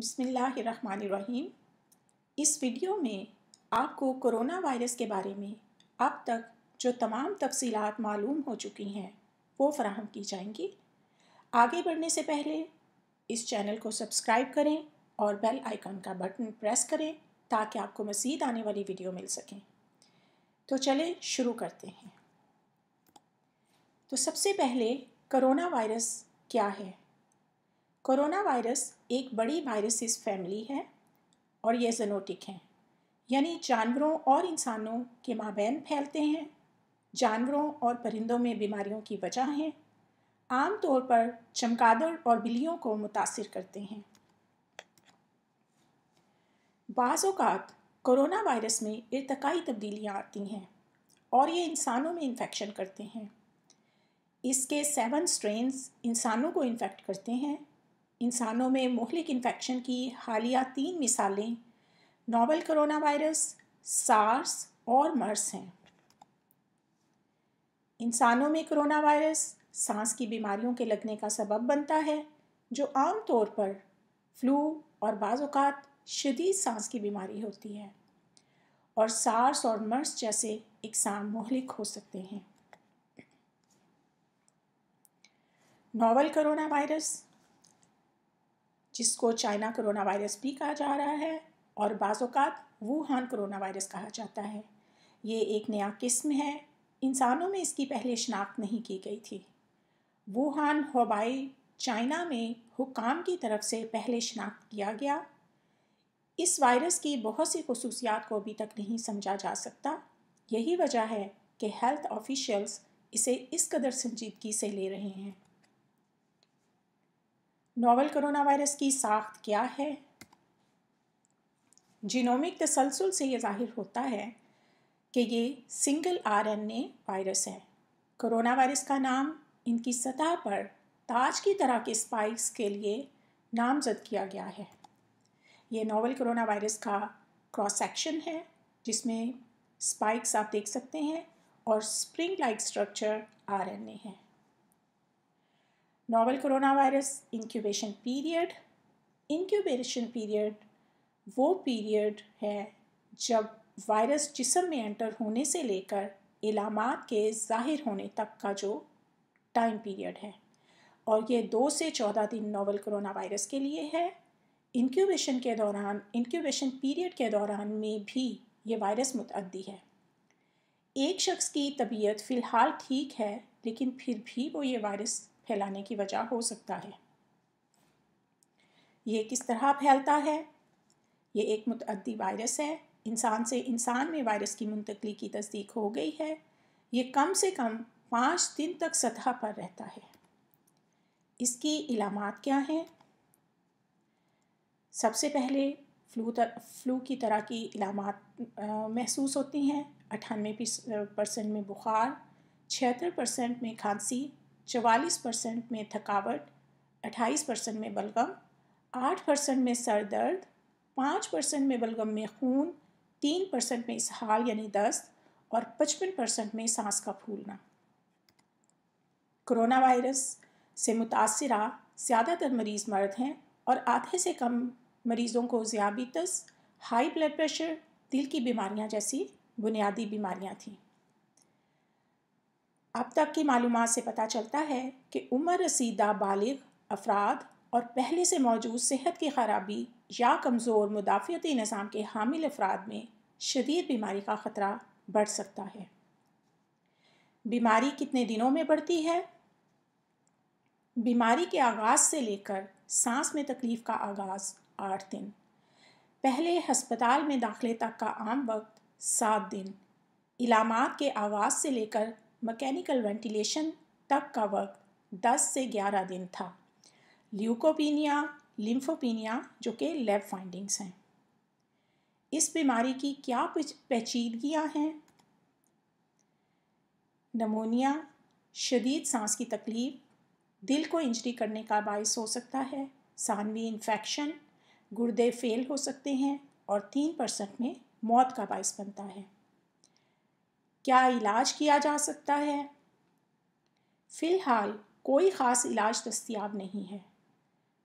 बिसमीम इस वीडियो में आपको कोरोना वायरस के बारे में अब तक जो तमाम तफसीलात मालूम हो चुकी हैं वो फराहम की जाएंगी आगे बढ़ने से पहले इस चैनल को सब्सक्राइब करें और बेल आइकन का बटन प्रेस करें ताकि आपको मज़ीद आने वाली वीडियो मिल सकें तो चलें शुरू करते हैं तो सबसे पहले करोना वायरस क्या है कोरोना वायरस एक बड़ी वायरसेस फैमिली है और ये जनोटिक हैं यानी जानवरों और इंसानों के माबेन फैलते हैं जानवरों और परिंदों में बीमारियों की वजह हैं आम तौर पर चमकादड़ और बिल्लियों को मुतासर करते हैं बाज़ात कोरोना वायरस में इरतकई तब्दीलियाँ आती हैं और ये इंसानों में इन्फेक्शन करते हैं इसके सेवन स्ट्रेन्स इंसानों को इन्फेक्ट करते हैं इंसानों में मोहलिक इन्फेक्शन की हालिया तीन मिसालें नावल करोना वायरस सार्स और मर्स हैं इंसानों में करोना वायरस सांस की बीमारियों के लगने का सबब बनता है जो आम तौर पर फ्लू और बाज़ात शदीद सांस की बीमारी होती है और सार्स और मर्स जैसे इकसाम मोहलिक हो सकते हैं नावल करोना वायरस जिसको चाइना कोरोना वायरस भी कहा जा रहा है और बाज़ात वूहान कोरोना वायरस कहा जाता है ये एक नया किस्म है इंसानों में इसकी पहले शनाख्त नहीं की गई थी वुहान होबाई चाइना में हुकाम की तरफ से पहले शनाख्त किया गया इस वायरस की बहुत सी खसूसियात को अभी तक नहीं समझा जा सकता यही वजह है कि हेल्थ ऑफिशियल्स इसे इस कदर संजीदगी से ले रहे हैं नोवल करोना वायरस की साख्त क्या है जीनोमिक तसलसल से ये जाहिर होता है कि ये सिंगल आरएनए वायरस है कोरोना वायरस का नाम इनकी सतह पर ताज की तरह के स्पाइक्स के लिए नामजद किया गया है ये नोवल करोना वायरस का क्रॉस सेक्शन है जिसमें स्पाइक्स आप देख सकते हैं और स्प्रिंग लाइक स्ट्रक्चर आरएनए है novel coronavirus virus period period period period वो पीरियड है जब वायरस जिसम में एंटर होने से लेकर इलामत के ज़ाहिर होने तक का जो टाइम पीरियड है और ये दो से चौदह दिन नोवल coronavirus वायरस के लिए है incubation के दौरान incubation पीरियड के दौरान में भी ये वायरस मुतदी है एक शख्स की तबीयत फ़िलहाल ठीक है लेकिन फिर भी वो ये वायरस फैलाने की वजह हो सकता है ये किस तरह फैलता है ये एक मतदी वायरस है इंसान से इंसान में वायरस की मुंतकली की तस्दीक हो गई है ये कम से कम पाँच दिन तक सतह पर रहता है इसकी इलामत क्या हैं सबसे पहले फ्लू तर, फ्लू की तरह की इलामत महसूस होती हैं अठानवे परसेंट में बुखार छिहत्तर परसेंट में खांसी चवालीस परसेंट में थकावट अट्ठाईस परसेंट में बलगम आठ परसेंट में सर दर्द पाँच परसेंट में बलगम में खून तीन परसेंट में इसहाल यानी दस्त और पचपन परसेंट में सांस का फूलना कोरोना वायरस से मुतासरा ज़्यादातर मरीज़ मर्द हैं और आधे से कम मरीज़ों को ज़ियाबीतस हाई ब्लड प्रेशर दिल की बीमारियां जैसी बुनियादी बीमारियां थीं अब तक की मालूम से पता चलता है कि उम्र रसीदा बालग अफराद और पहले से मौजूद सेहत की खराबी या कमज़ोर मुदाफ़ती निज़ाम के हामिल अफराद में शदीद बीमारी का ख़तरा बढ़ सकता है बीमारी कितने दिनों में बढ़ती है बीमारी के आगाज़ से लेकर सांस में तकलीफ़ का आगाज़ आठ दिन पहले हस्पताल में दाखिले तक का आम वक्त सात दिन इलामत के आगाज़ से लेकर मैकेनिकल वेंटिलेशन तक का वक्त 10 से 11 दिन था ल्यूकोपीनिया लिम्फोपीनिया जो कि लैब फाइंडिंग्स हैं इस बीमारी की क्या पेचीदगियाँ हैं नमोनिया शदीद सांस की तकलीफ दिल को इंजरी करने का बायस हो सकता है सानवी इन्फेक्शन गुर्दे फेल हो सकते हैं और तीन परसेंट में मौत का बायस बनता है क्या इलाज किया जा सकता है फ़िलहाल कोई ख़ास इलाज दस्तियाब नहीं है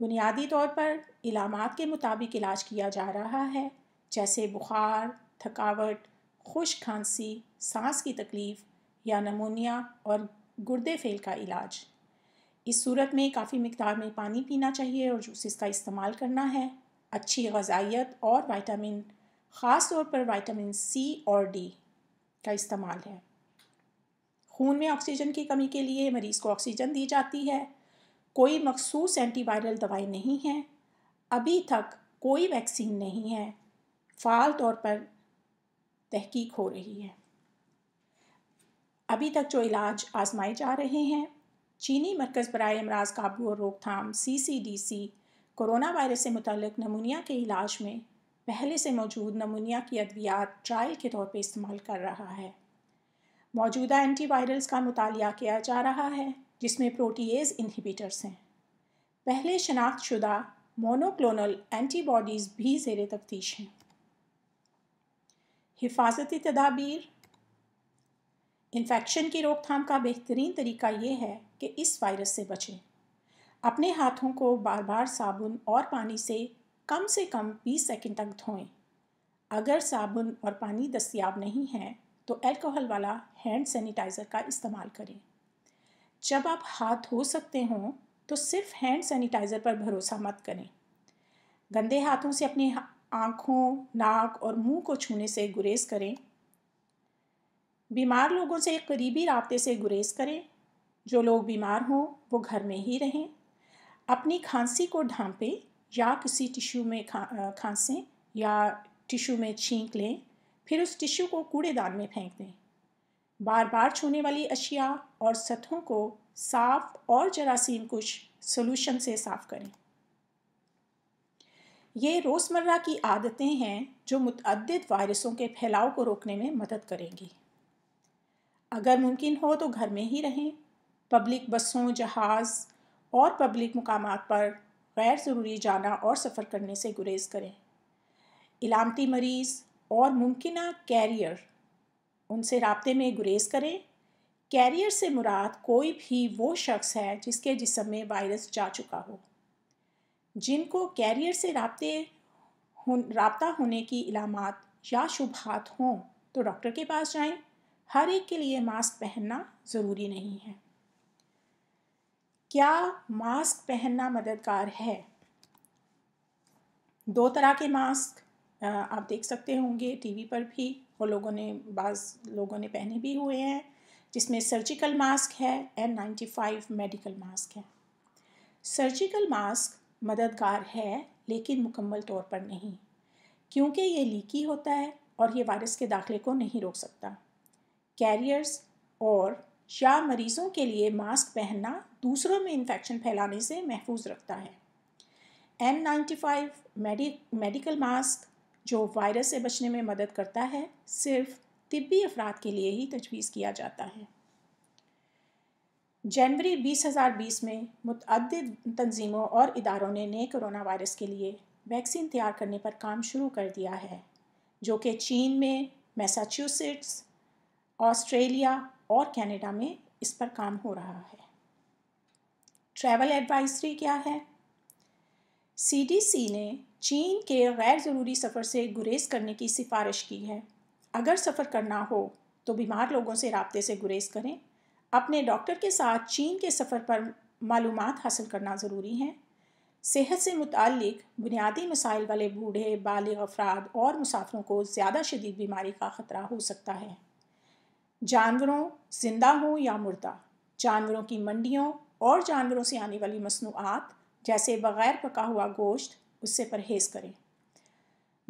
बुनियादी तौर पर इलामत के मुताबिक इलाज किया जा रहा है जैसे बुखार थकावट खुश खांसी सांस की तकलीफ़ या नमोनिया और गुर्दे फेल का इलाज इस सूरत में काफ़ी मकदार में पानी पीना चाहिए और जूसेस का इस्तेमाल करना है अच्छी गजाइत और वाइटामिन ख़ास तौर पर वाइटामिन सी और डी का इस्तेमाल है खून में ऑक्सीजन की कमी के लिए मरीज़ को ऑक्सीजन दी जाती है कोई मखसूस एंटीवायरल दवाई नहीं है अभी तक कोई वैक्सीन नहीं है फ़ाल तौर पर तहकीक हो रही है अभी तक जो इलाज आजमाए जा रहे हैं चीनी मरकज़ बरए अमराज काबू और रोकथाम C C D C corona virus से मुतल नमूनिया के इलाज में पहले से मौजूद नमूनिया की अद्वियात ट्रायल के तौर पर इस्तेमाल कर रहा है मौजूदा एंटीवायरल्स का मुताल किया जा रहा है जिसमें प्रोटीज इन्हीबिटर्स हैं पहले शनाख्त शुदा मोनोक्लोनल एंटीबॉडीज़ भी जेर तफ्तीश हैं हिफाजती तदाबीर इन्फेक्शन की रोकथाम का बेहतरीन तरीका ये है कि इस वायरस से बचें अपने हाथों को बार बार साबुन और पानी से कम से कम 20 सेकंड तक धोएं अगर साबुन और पानी दस्तियाब नहीं है तो अल्कोहल वाला हैंड सैनिटाइज़र का इस्तेमाल करें जब आप हाथ धो सकते हों तो सिर्फ हैंड सैनिटाइज़र पर भरोसा मत करें गंदे हाथों से अपने आँखों नाक और मुंह को छूने से गुरेज करें बीमार लोगों से करीबी रबते से गुरेज करें जो लोग बीमार हों वो घर में ही रहें अपनी खांसी को ढांपें या किसी टिश्यू में खांसें या टिश्यू में छींक लें फिर उस टिश्यू को कूड़ेदान में फेंक दें बार बार छूने वाली अशिया और सतहों को साफ और जरासीम कुछ सोल्यूशन से साफ करें ये रोज़मर्रा की आदतें हैं जो मतद वायरसों के फैलाव को रोकने में मदद करेंगी अगर मुमकिन हो तो घर में ही रहें पब्लिक बसों जहाज़ और पब्लिक मकाम पर गैर ज़रूरी जाना और सफ़र करने से गुरेज करें इलामती मरीज़ और मुमकिन कैरियर उनसे रबते में गुरेज करें कैरियर से मुराद कोई भी वो शख्स है जिसके जिसम में वायरस जा चुका हो जिनको कैरियर से रबते रबता होने की इलामत या शुभात हों तो डॉक्टर के पास जाएं हर एक के लिए मास्क पहनना ज़रूरी नहीं है क्या मास्क पहनना मददगार है दो तरह के मास्क आप देख सकते होंगे टीवी पर भी वो लोगों ने बाज़ लोगों ने पहने भी हुए हैं जिसमें सर्जिकल मास्क है N ninety five medical mask है सर्जिकल मास्क मददगार है लेकिन मुकम्मल तौर पर नहीं क्योंकि ये लीकी होता है और ये वायरस के दाखिले को नहीं रोक सकता कैरियर्स और या मरीज़ों के लिए मास्क पहनना दूसरों में इन्फेक्शन फैलाने से महफूज रखता है N ninety five medical mask जो वायरस से बचने में मदद करता है सिर्फ तिब्बी अफराद के लिए ही तजवीज़ किया जाता है जनवरी 2020 में मुतद तंजीमों और इदारों ने नए कोरोना वायरस के लिए वैक्सीन तैयार करने पर काम शुरू कर दिया है जो कि चीन में मैसाच्यूसिट्स ऑस्ट्रेलिया और कनाडा में इस पर काम हो रहा है ट्रैवल एडवाइजरी क्या है सीडीसी ने चीन के गैर ज़रूरी सफ़र से गुरेज करने की सिफारिश की है अगर सफ़र करना हो तो बीमार लोगों से रबते से गुरेज करें अपने डॉक्टर के साथ चीन के सफ़र पर मालूम हासिल करना ज़रूरी है सेहत से मुतक बुनियादी मसाइल वाले बूढ़े बालग अफराद और मुसाफरों को ज़्यादा शदीद बीमारी का ख़तरा हो सकता है जानवरों जिंदा हों या मुर्दा जानवरों की मंडियों और जानवरों से आने वाली मसनूआत जैसे बग़ैर पका हुआ गोश्त उससे परहेज़ करें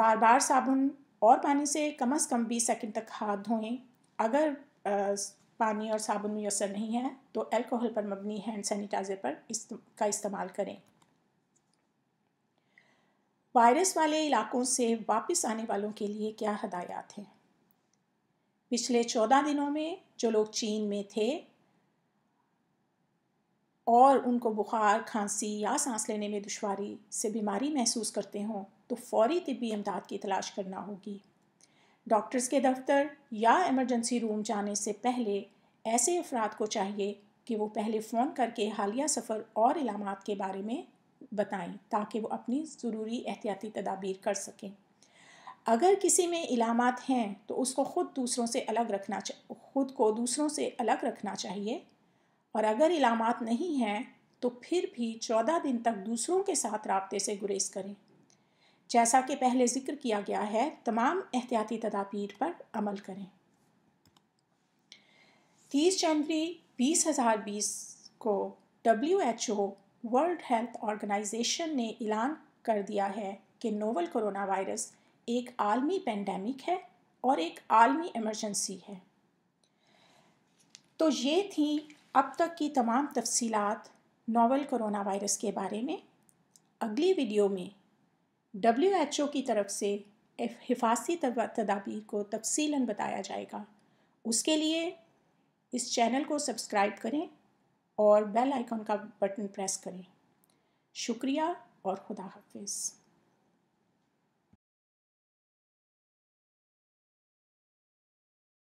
बार बार साबुन और पानी से कम अज़ कम बीस सेकेंड तक हाथ धोएं अगर आ, पानी और साबुन मैसर नहीं है तो अल्कोहल पर मबनी हैंड सैनिटाइज़र पर इस का इस्तेमाल करें वायरस वाले इलाकों से वापस आने वालों के लिए क्या हदायत हैं पिछले चौदह दिनों में जो लोग चीन में थे और उनको बुखार खांसी या सांस लेने में दुशारी से बीमारी महसूस करते हों तो फौरी तबी इमदाद की तलाश करना होगी डॉक्टर्स के दफ्तर या इमरजेंसी रूम जाने से पहले ऐसे अफराद को चाहिए कि वो पहले फ़ोन करके हालिया सफ़र और इलामत के बारे में बताएं ताकि वो अपनी ज़रूरी एहतियाती तदाबीर कर सकें अगर किसी में इलामत हैं तो उसको ख़ुद दूसरों से अलग रखना खुद को दूसरों से अलग रखना चाहिए और अगर इलामत नहीं हैं तो फिर भी चौदह दिन तक दूसरों के साथ रबते से गुरेज करें जैसा कि पहले जिक्र किया गया है तमाम एहतियाती तदाबीर पर अमल करें तीस जनवरी बीस हज़ार बीस को W H O world health organization ने ऐलान कर दिया है कि नोवल कोरोना वायरस एक आलमी पेंडेमिक है और एक आलमी एमरजेंसी है तो ये थी अब तक की तमाम तफसीलात नावल कोरोना वायरस के बारे में अगली वीडियो में डब्ल्यू एच ओ की तरफ से हिफाजती तदाबीर को तफसीला बताया जाएगा उसके लिए इस चैनल को सब्सक्राइब करें और बेल आइकॉन का बटन प्रेस करें शुक्रिया और खुदा हाफिज़